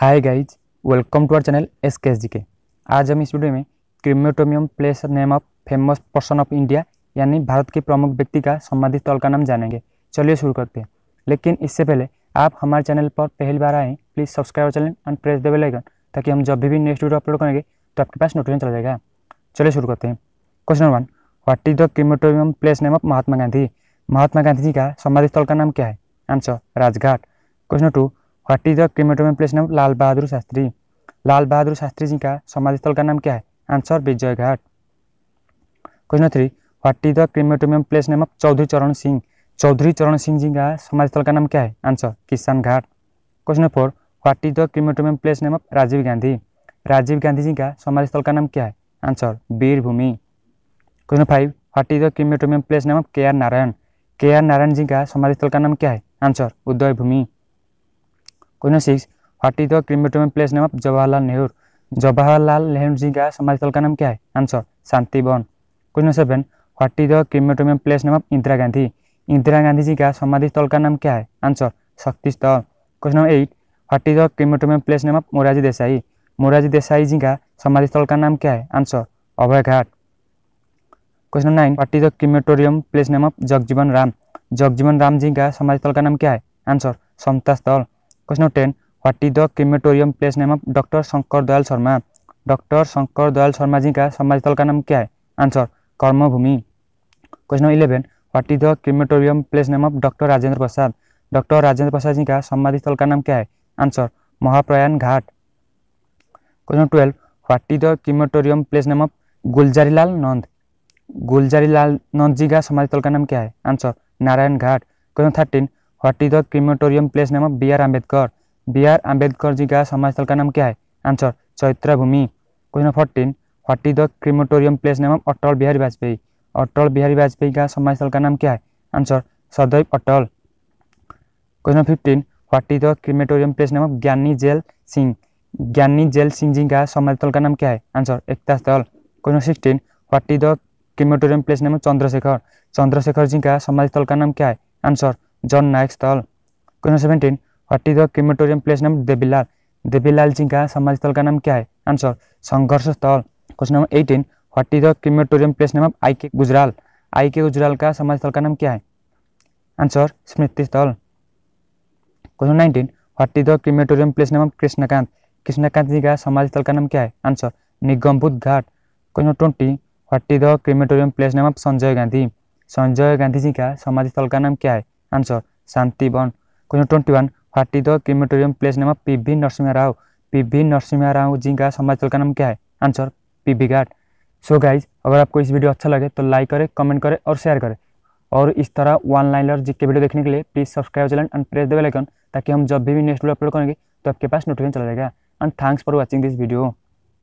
hi guys welcome to our channel S K S G K आज हम इस video में क्रिमेटोमियम place name of famous person of India यानी भारत के प्रमुख व्यक्ति का समाधि स्थल का नाम जानेंगे चलिए शुरू करते हैं लेकिन इससे पहले आप हमारे चैनल पर पहली बार आएँ प्लीज़ सब्सक्राइब और channel and press the bell icon ताकि हम जब भी, भी नेक्स्ट वीडियो अपलोड करेंगे तो आपके पास नोटिफिकेशन चला जाएगा चलिए शुरू करते हैं question number one what is the crematorium place name of Mahatma Gandhi Mahatma Gandhi ji का समाधि स्थल का नाम क्या है answer Rajghat question two what is the crematorium place नाम लाल बहादुर शास्त्री लाल बहादुर शास्त्री जी का समाधि स्थल का नाम क्या है answer Vijay Ghat question three what is the crematorium place name of Chaudhary Charan Singh Chaudhary Charan Singh जी का समाधि स्थल का नाम क्या है answer Kisan Ghat question four what is the crematorium place name of Rajiv Gandhi Rajiv Gandhi ji का समाधि स्थल का नाम क्या है answer Veerbhumi question five what is the crematorium place name of K R Narayan K R Narayan जी का समाधि स्थल का नाम क्या है answer Uday Bhumi question six what is the crematorium place name of Jawaharlal Nehru Jawaharlal Nehru ji का समाधि स्थल का नाम क्या है answer Shanti Bhavan question seven what is the crematorium place name of Indira Gandhi Indira Gandhi ji का समाधि स्थल का नाम क्या है answer Shakti Sthal question number eight what is the crematorium place name of Morarji Desai Morarji Desai ji का समाधि स्थल का नाम क्या है answer Abhayghat question nine what is the crematorium place name of Jagjivan Ram Jagjivan Ram ji का समाधि स्थल का नाम क्या है answer Samata Sthal question number ten what is the crematorium place name of doctor Shankar Dayal Sharma doctor Shankar Dayal Sharma ji का समाधि स्थल का नाम क्या है answer Karmabhumi question number eleven what is the crematorium place name of doctor Rajendra Prasad doctor Rajendra Prasad ji का समाधि स्थल का नाम क्या है answer Mahaprayan Ghat question twelve what is the crematorium place name of Gulzarilal नंद गुलजारीलाल नंद जी का समाधि स्थल का नाम क्या है answer Narayan Ghat question thirteen what is the crematorium place name of B R Ambedkar B R Ambedkar ji का समाजस्थल का नाम क्या है answer Chaitra Bhumi question number fourteen what is the crematorium place name of Atal Bihari Vajpayee Atal Bihari Vajpayee का समाजस्थल का नाम क्या है answer Sadaiv Atal question number fifteen what is the crematorium place name of Gyani Zail Singh Gyani Zail Singh जी का समाधिस्थल का नाम क्या है answer Ekta Sthal question number sixteen what is the crematorium place name of Chandrashekhar Chandrashekhar ji का समाधिस्थल का नाम क्या है answer Jan Nayak Sthal question seventeen what is the crematorium place नाम देवीलाल देवीलाल जी का समाधि स्थल का नाम क्या है answer Sangharsh Sthal question number eighteen what is the crematorium place नाम of I K Gujral I K Gujral का समाज स्थल का नाम क्या है answer Smriti Sthal question nineteen what is the crematorium place नाम ऑफ कृष्णकांत कृष्णकांत जी का समाधि स्थल का नाम क्या है answer Nigambodh Ghat question twenty what the crematorium place नाम ऑफ संजय गांधी संजय गांधी जी का समाधि स्थल का नाम क्या है answer Shantivan question twenty one what is the crematorium place name P V Narasimha Rao P V Narasimha Rao ji का समाज का नाम क्या है answer P V Ghat so guys अगर आपको इस वीडियो अच्छा लगे तो लाइक करें कमेंट करें और शेयर करें और इस तरह वन लाइनर जी के वीडियो देखने के लिए please subscribe channel and press the bell icon ताकि हम जब भी नेक्स्ट वीडियो अपलोड करेंगे तो आपके पास नोटिफिकेशन चला जाएगा and thanks for watching this video